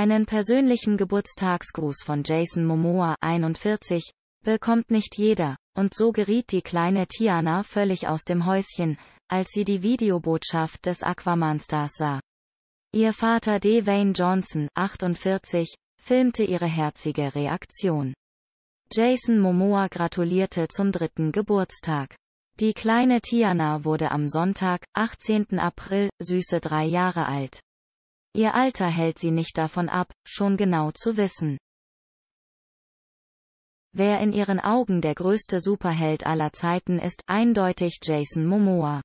Einen persönlichen Geburtstagsgruß von Jason Momoa 41 bekommt nicht jeder, und so geriet die kleine Tiana völlig aus dem Häuschen, als sie die Videobotschaft des Aquaman-Stars sah. Ihr Vater Dwayne Johnson 48 filmte ihre herzige Reaktion. Jason Momoa gratulierte zum dritten Geburtstag. Die kleine Tiana wurde am Sonntag, 18. April, süße drei Jahre alt. Ihr Alter hält sie nicht davon ab, schon genau zu wissen. Wer in ihren Augen der größte Superheld aller Zeiten ist, eindeutig Jason Momoa.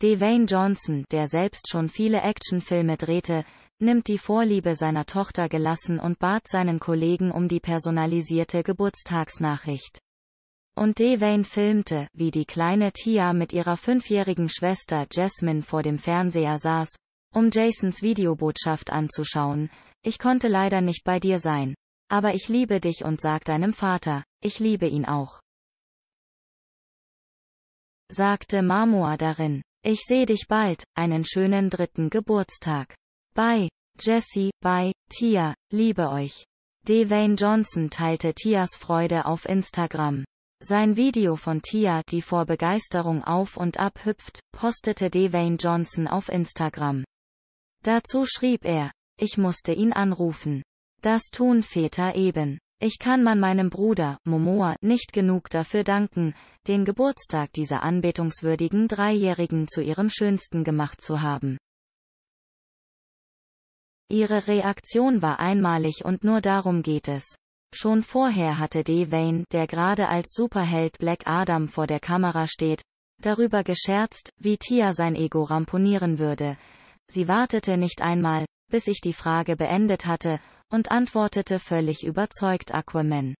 Dwayne Johnson, der selbst schon viele Actionfilme drehte, nimmt die Vorliebe seiner Tochter gelassen und bat seinen Kollegen um die personalisierte Geburtstagsnachricht. Und Dwayne filmte, wie die kleine Tia mit ihrer fünfjährigen Schwester Jasmine vor dem Fernseher saß, um Jasons Videobotschaft anzuschauen, ich konnte leider nicht bei dir sein. Aber ich liebe dich und sag deinem Vater, ich liebe ihn auch. Sagte Marmor darin. Ich sehe dich bald, einen schönen dritten Geburtstag. Bye, Jesse, bye, Tia, liebe euch. Devane Johnson teilte Tias Freude auf Instagram. Sein Video von Tia, die vor Begeisterung auf und ab hüpft, postete Devane Johnson auf Instagram. Dazu schrieb er, ich musste ihn anrufen. Das tun Väter eben. Ich kann man meinem Bruder, Momoa, nicht genug dafür danken, den Geburtstag dieser anbetungswürdigen Dreijährigen zu ihrem Schönsten gemacht zu haben. Ihre Reaktion war einmalig und nur darum geht es. Schon vorher hatte D. Wayne, der gerade als Superheld Black Adam vor der Kamera steht, darüber gescherzt, wie Tia sein Ego ramponieren würde, Sie wartete nicht einmal, bis ich die Frage beendet hatte, und antwortete völlig überzeugt Aquaman.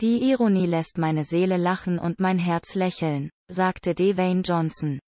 Die Ironie lässt meine Seele lachen und mein Herz lächeln, sagte Dwayne Johnson.